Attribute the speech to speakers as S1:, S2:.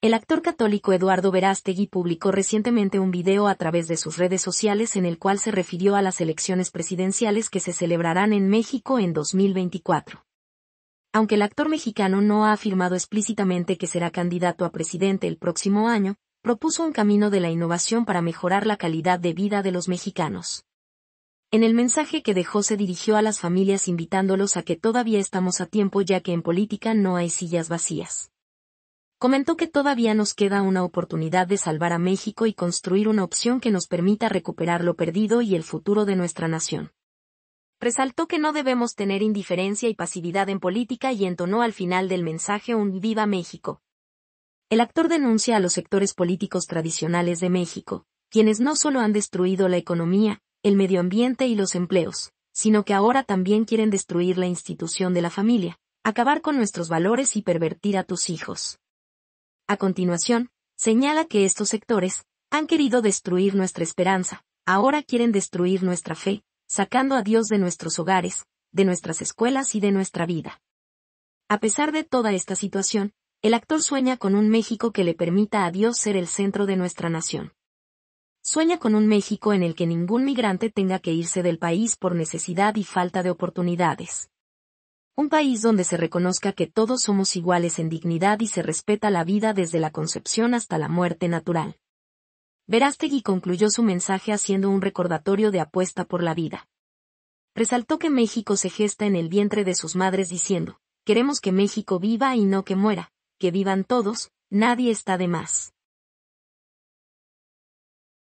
S1: El actor católico Eduardo Verástegui publicó recientemente un video a través de sus redes sociales en el cual se refirió a las elecciones presidenciales que se celebrarán en México en 2024. Aunque el actor mexicano no ha afirmado explícitamente que será candidato a presidente el próximo año, propuso un camino de la innovación para mejorar la calidad de vida de los mexicanos. En el mensaje que dejó se dirigió a las familias invitándolos a que todavía estamos a tiempo ya que en política no hay sillas vacías comentó que todavía nos queda una oportunidad de salvar a México y construir una opción que nos permita recuperar lo perdido y el futuro de nuestra nación. Resaltó que no debemos tener indiferencia y pasividad en política y entonó al final del mensaje un Viva México. El actor denuncia a los sectores políticos tradicionales de México, quienes no solo han destruido la economía, el medio ambiente y los empleos, sino que ahora también quieren destruir la institución de la familia, acabar con nuestros valores y pervertir a tus hijos. A continuación, señala que estos sectores han querido destruir nuestra esperanza, ahora quieren destruir nuestra fe, sacando a Dios de nuestros hogares, de nuestras escuelas y de nuestra vida. A pesar de toda esta situación, el actor sueña con un México que le permita a Dios ser el centro de nuestra nación. Sueña con un México en el que ningún migrante tenga que irse del país por necesidad y falta de oportunidades. Un país donde se reconozca que todos somos iguales en dignidad y se respeta la vida desde la concepción hasta la muerte natural. Verástegui concluyó su mensaje haciendo un recordatorio de apuesta por la vida. Resaltó que México se gesta en el vientre de sus madres diciendo, queremos que México viva y no que muera, que vivan todos, nadie está de más.